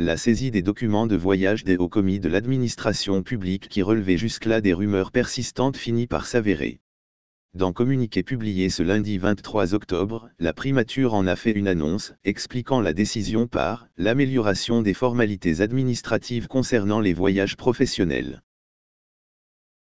la saisie des documents de voyage des hauts commis de l'administration publique qui relevait jusque-là des rumeurs persistantes finit par s'avérer. Dans communiqué publié ce lundi 23 octobre, la primature en a fait une annonce, expliquant la décision par l'amélioration des formalités administratives concernant les voyages professionnels.